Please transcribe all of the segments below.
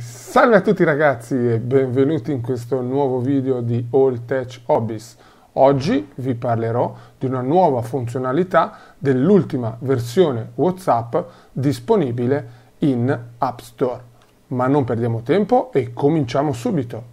Salve a tutti ragazzi e benvenuti in questo nuovo video di All Tech Hobbies. Oggi vi parlerò di una nuova funzionalità dell'ultima versione WhatsApp disponibile in App Store. Ma non perdiamo tempo e cominciamo subito.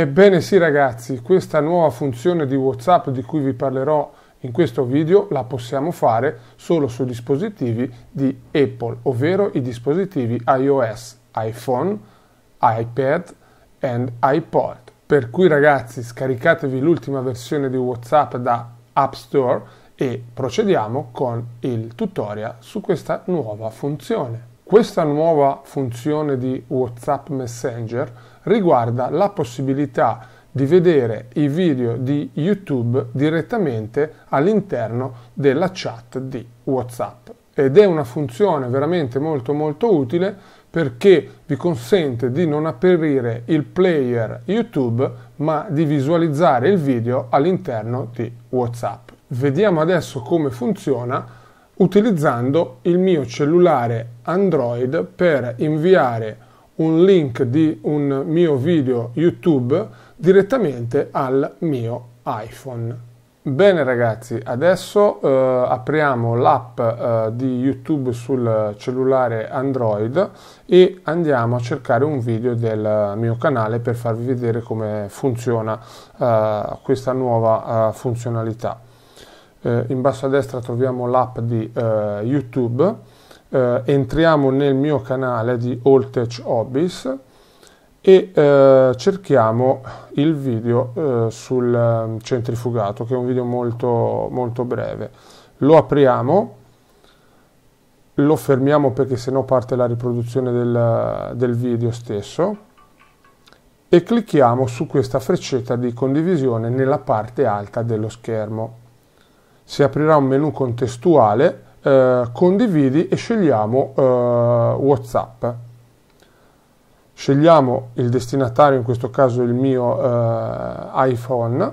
Ebbene sì ragazzi, questa nuova funzione di WhatsApp di cui vi parlerò in questo video la possiamo fare solo su dispositivi di Apple, ovvero i dispositivi iOS, iPhone, iPad e iPod. Per cui ragazzi scaricatevi l'ultima versione di WhatsApp da App Store e procediamo con il tutorial su questa nuova funzione. Questa nuova funzione di WhatsApp Messenger riguarda la possibilità di vedere i video di YouTube direttamente all'interno della chat di WhatsApp ed è una funzione veramente molto molto utile perché vi consente di non aprire il player YouTube ma di visualizzare il video all'interno di WhatsApp. Vediamo adesso come funziona utilizzando il mio cellulare Android per inviare un link di un mio video YouTube direttamente al mio iPhone. Bene ragazzi, adesso eh, apriamo l'app eh, di YouTube sul cellulare Android e andiamo a cercare un video del mio canale per farvi vedere come funziona eh, questa nuova eh, funzionalità eh, in basso a destra troviamo l'app di eh, YouTube, eh, entriamo nel mio canale di Alltech Hobbies e eh, cerchiamo il video eh, sul ehm, centrifugato che è un video molto, molto breve. Lo apriamo, lo fermiamo perché sennò parte la riproduzione del, del video stesso e clicchiamo su questa freccetta di condivisione nella parte alta dello schermo si aprirà un menu contestuale, eh, condividi e scegliamo eh, WhatsApp. Scegliamo il destinatario, in questo caso il mio eh, iPhone,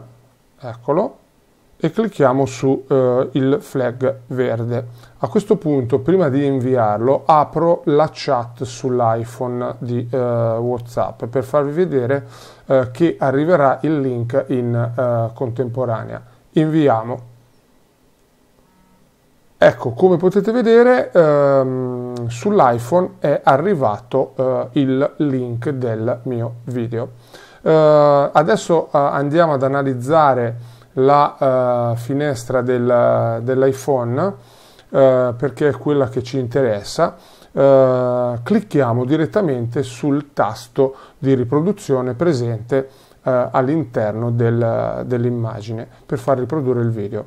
eccolo, e clicchiamo su eh, il flag verde. A questo punto, prima di inviarlo, apro la chat sull'iPhone di eh, WhatsApp per farvi vedere eh, che arriverà il link in contemporanea. Inviamo. Ecco, come potete vedere ehm, sull'iPhone è arrivato eh, il link del mio video. Eh, adesso eh, andiamo ad analizzare la eh, finestra del, dell'iPhone eh, perché è quella che ci interessa. Eh, clicchiamo direttamente sul tasto di riproduzione presente all'interno del, dell'immagine per far riprodurre il video.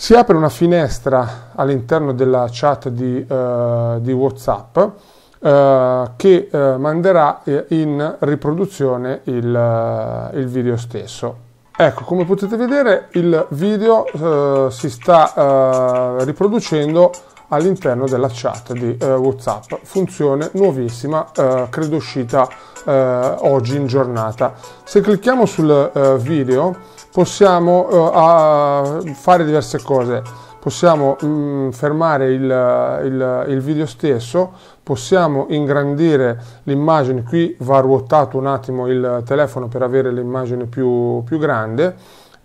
Si apre una finestra all'interno della chat di, uh, di WhatsApp uh, che uh, manderà in riproduzione il, il, video stesso. Ecco, come potete vedere il video si sta riproducendo all'interno della chat di WhatsApp, funzione nuovissima, credo uscita eh, oggi in giornata. Se clicchiamo sul eh, video possiamo eh, fare diverse cose. Possiamo mh, mm, fermare il, il, il video stesso, possiamo ingrandire l'immagine, qui va ruotato un attimo il telefono per avere l'immagine più, più grande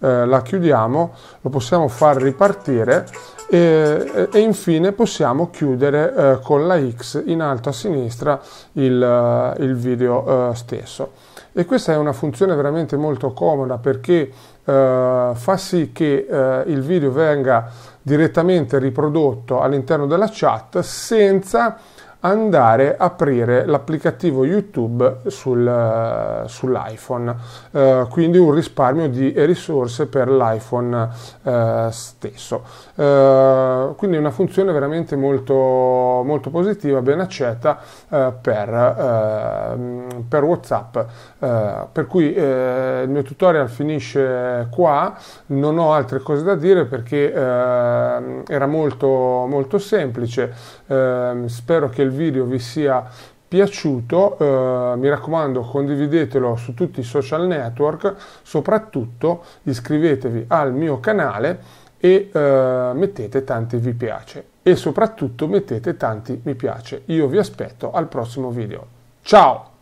eh, la chiudiamo, lo possiamo far ripartire e, e infine possiamo chiudere eh, con la X in alto a sinistra il, eh, il video eh, stesso. E questa è una funzione veramente molto comoda perché eh, fa sì che eh, il video venga direttamente riprodotto all'interno della chat senza andare a aprire l'applicativo YouTube sul, eh, sull'iPhone, eh, quindi un risparmio di risorse per l'iPhone eh, stesso. Eh, quindi una funzione veramente molto, molto positiva, ben accetta eh, per, ehm, per, WhatsApp. Eh, per cui il mio tutorial finisce qua, non ho altre cose da dire perché ehm, era molto, molto semplice. Ehm, spero che il video vi sia piaciuto, eh, mi raccomando condividetelo su tutti i social network, soprattutto iscrivetevi al mio canale e eh, mettete tanti vi piace e soprattutto mettete tanti mi piace. Io vi aspetto al prossimo video. Ciao!